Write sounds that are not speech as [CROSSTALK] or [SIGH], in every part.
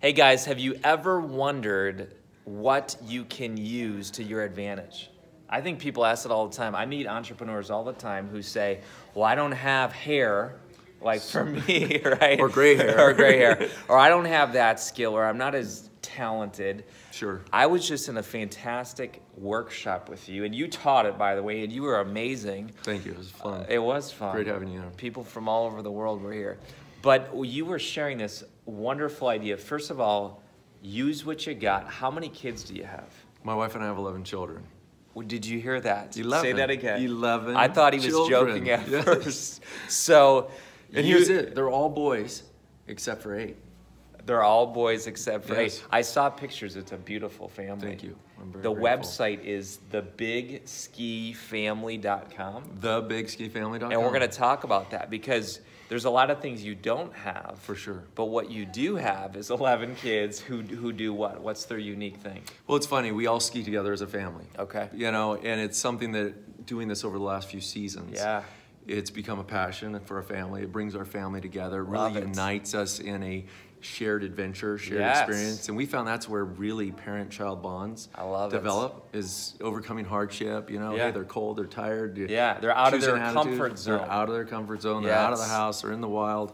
Hey guys, have you ever wondered what you can use to your advantage? I think people ask it all the time. I meet entrepreneurs all the time who say, Well, I don't have hair like for me, [LAUGHS] right? or gray hair. or gray hair. Or I don't have that skill, or I'm not as talented. Sure. I was just in a fantastic workshop with you, and you taught it, by the way, and you were amazing. Thank you. It was fun. Uh, it was fun. Great having you. People from all over the world were here. But you were sharing this wonderful idea. First of all, use what you got. How many kids do you have? My wife and I have 11 children. Well, did you hear that? 11. Say that again. 11. I thought he was children. joking at yes. first. So, and you, here's it they're all boys except for eight. They're all boys except for yes. I saw pictures. It's a beautiful family. Thank you. the grateful. website is thebigskifamily.com. Thebigskifamily.com. And we're going to talk about that because there's a lot of things you don't have. For sure. But what you do have is 11 kids who, who do what? What's their unique thing? Well, it's funny. We all ski together as a family. Okay. You know, and it's something that doing this over the last few seasons. Yeah it's become a passion for our family. It brings our family together. really unites us in a shared adventure, shared yes. experience. And we found that's where really parent child bonds I love develop it. is overcoming hardship. You know, yeah. hey, they're cold, they're tired. Yeah, they're out of their comfort zone. They're out of their comfort zone. Yes. They're out of the house, they're in the wild.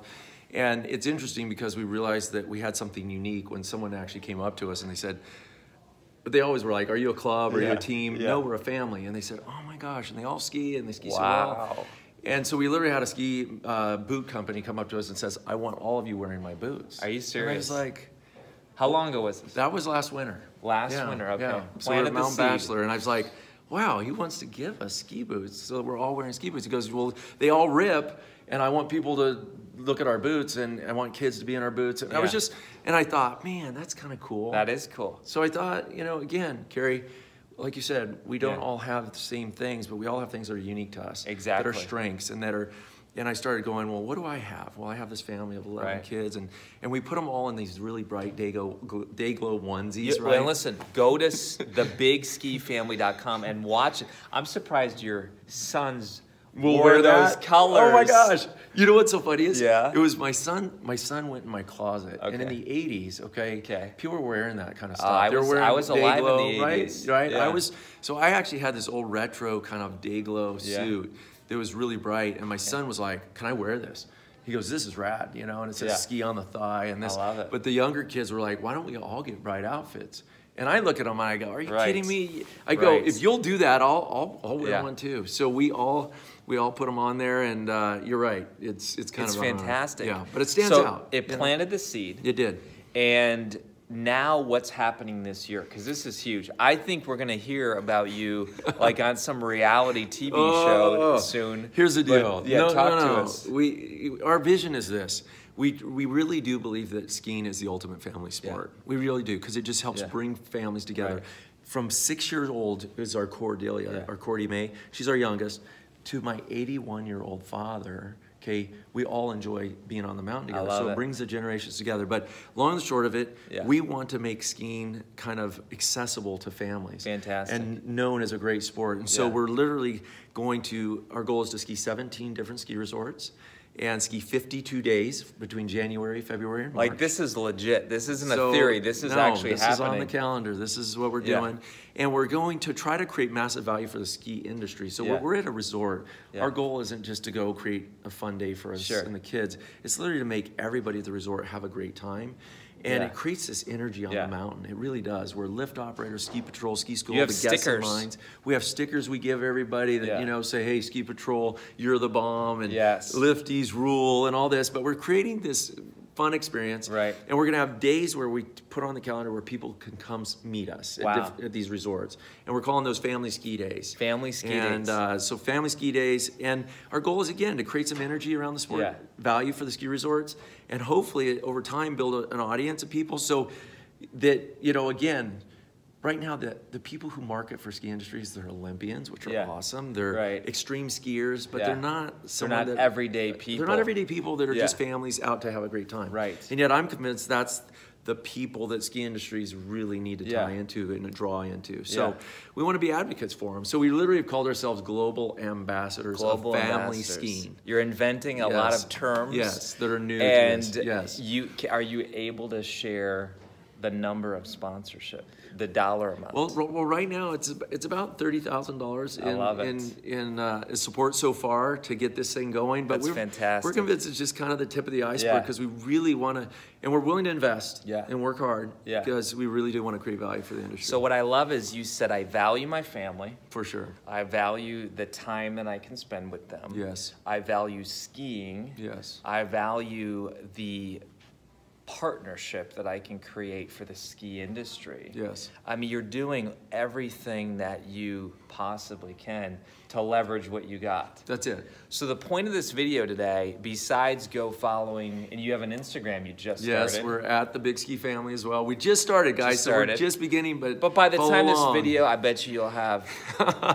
And it's interesting because we realized that we had something unique when someone actually came up to us and they said, but they always were like, "Are you a club? Are yeah. you a team?" Yeah. No, we're a family. And they said, "Oh my gosh!" And they all ski and they ski wow. so well. And so we literally had a ski uh, boot company come up to us and says, "I want all of you wearing my boots." Are you serious? And I was like, "How long ago was this?" That was last winter. Last yeah, winter, okay. Yeah. So Planted we Mount Bachelor, and I was like, "Wow, he wants to give us ski boots." So we're all wearing ski boots. He goes, "Well, they all rip, and I want people to look at our boots, and I want kids to be in our boots." And yeah. I was just, and I thought, "Man, that's kind of cool." That is cool. So I thought, you know, again, Carrie like you said, we don't yeah. all have the same things, but we all have things that are unique to us. Exactly. That are strengths and that are and I started going, well, what do I have? Well, I have this family of 11 right. kids, and, and we put them all in these really bright day, go, day glow onesies, yeah, right? Well, listen, go to thebigskifamily.com and watch it. I'm surprised your son's will wear, those colors. Oh my gosh! You know what's so funny is? Yeah. It was my son. My son went in my closet, okay. and in the '80s, okay, okay, people were wearing that kind of uh, stuff. Uh, I, was, I was alive in the '80s, right? Right. Yeah. I was. So I actually had this old retro kind of day glow suit yeah. that was really bright, and my son was like, "Can I wear this?" he goes, this is rad, you know, and it says yeah. ski on the thigh and this. But the younger kids were like, why don't we all get bright outfits? And I look at them and I go, "Are you right. kidding me?" I go, right. "If you'll do that, I'll I'll, I'll wear yeah. one too." So we all we all put them on there, and uh, you're right. It's it's kind it's of fantastic. yeah, but it stands so out. It planted know? the seed. It did. And now what's happening this year because this is huge i think we're going to hear about you [LAUGHS] like on some reality tv oh, show oh, oh. soon here's the deal but, yeah no, talk no, no. to us we our vision is this we we really do believe that skiing is the ultimate family sport. Yeah. We really do because it just helps yeah. bring families together. Right. From six years old is our Cordelia, yeah. our Cordy May. She's our youngest. To my 81 year old father. Okay, we all enjoy being on the mountain together. so it, it, brings the generations together. But long and short of it, we want to make skiing kind of accessible to families. Fantastic. And known as a great sport. And so we're literally going to, our goal is to ski 17 different ski resorts and ski 52 days between January, February, and March. Like this is legit. This isn't so, a theory. This is no, actually this happening. is on the calendar. This is what we're yeah. doing, and we're going to try to create massive value for the ski industry. So yeah. we're at a resort. Yeah. Our goal isn't just to go create a fun day for us sure. and the kids. It's literally to make everybody at the resort have a great time and yeah. it creates this energy on yeah. the mountain. It really does. We're lift operators, ski patrol, ski school. You have the stickers. Lines. We have stickers we give everybody that yeah. you know say, "Hey, ski patrol, you're the bomb," and yes. lifties rule, and all this. But we're creating this fun experience. Right. And we're going to have days where we put on the calendar where people can come meet us wow. at, diff- at, these resorts. And we're calling those family ski days. Family ski and, days. And uh, so family ski days. And our goal is, again, to create some energy around the sport, yeah. value for the ski resorts, and hopefully over time build a, an audience of people so that, you know, again, right now the, the people who market for ski industries they're olympians which are yeah. awesome they're right. extreme skiers but yeah. they're not they're not that, everyday people they're not everyday people that are yeah. just families out to have a great time right and yet i'm convinced that's the people that ski industries really need to tie into and draw into so we want to be advocates for them so we literally have called ourselves global ambassadors global of family ambassadors. skiing you're inventing a yes. lot of terms yes that are new and yes you are you able to share the number of sponsorship, the dollar amount? Well, well, right now it's it's about thirty thousand dollars in in, in uh, support so far to get this thing going. But That's we're, fantastic. We're convinced it's just kind of the tip of the iceberg because yeah. we really want to, and we're willing to invest yeah. and work hard yeah. because we really do want to create value for the industry. So what I love is you said I value my family for sure. I value the time that I can spend with them. Yes. I value skiing. Yes. I value the partnership that I can create for the ski industry. Yes. I mean, you're doing everything that you possibly can to leverage what you got. That's it. So the point of this video today, besides go following, and you have an Instagram you just yes, started. Yes, we're at the Big Ski Family as well. We just started, guys. Just started. So we're just beginning, but but by the time along. this video, I bet you you'll have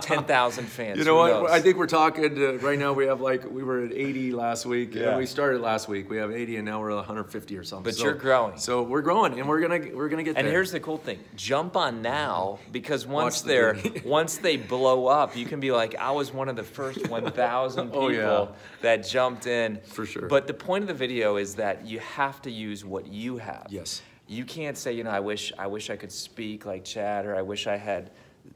[LAUGHS] ten thousand fans. You know Who what? Knows? I think we're talking to, right now. We have like we were at eighty last week. Yeah. we started last week. We have eighty, and now we're at one hundred fifty or something. But so, you're growing. So we're growing, and we're gonna we're gonna get. And there. here's the cool thing: jump on now because once the they're [LAUGHS] once they blow up, you can be like. I was one of the first [LAUGHS] 1,000 people oh, yeah. that jumped in. For sure. But the point of the video is that you have to use what you have. Yes. You can't say, you know, I wish I wish I could speak like Chad, or I wish I had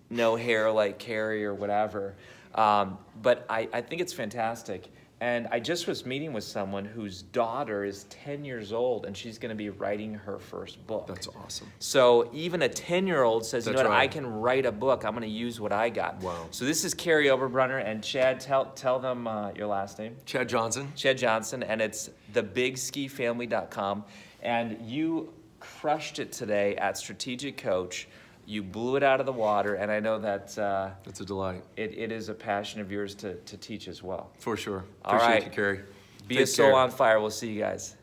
no hair like Carrie, or whatever. Um, but I, I think it's fantastic and I just was meeting with someone whose daughter is 10 years old and she's gonna be writing her first book. That's awesome. So even a 10 year old says, That's you know what, right. I can write a book. I'm gonna use what I got. Wow. So this is Carrie Oberbrunner and Chad, tell, tell them uh, your last name. Chad Johnson. Chad Johnson, and it's thebigskifamily.com. And you crushed it today at Strategic Coach. You blew it out of the water, and I know that uh, it's a delight. It, it is a passion of yours to, to teach as well. For sure. Appreciate All right. you, Carrie. Be Take a soul care. on fire. We'll see you guys.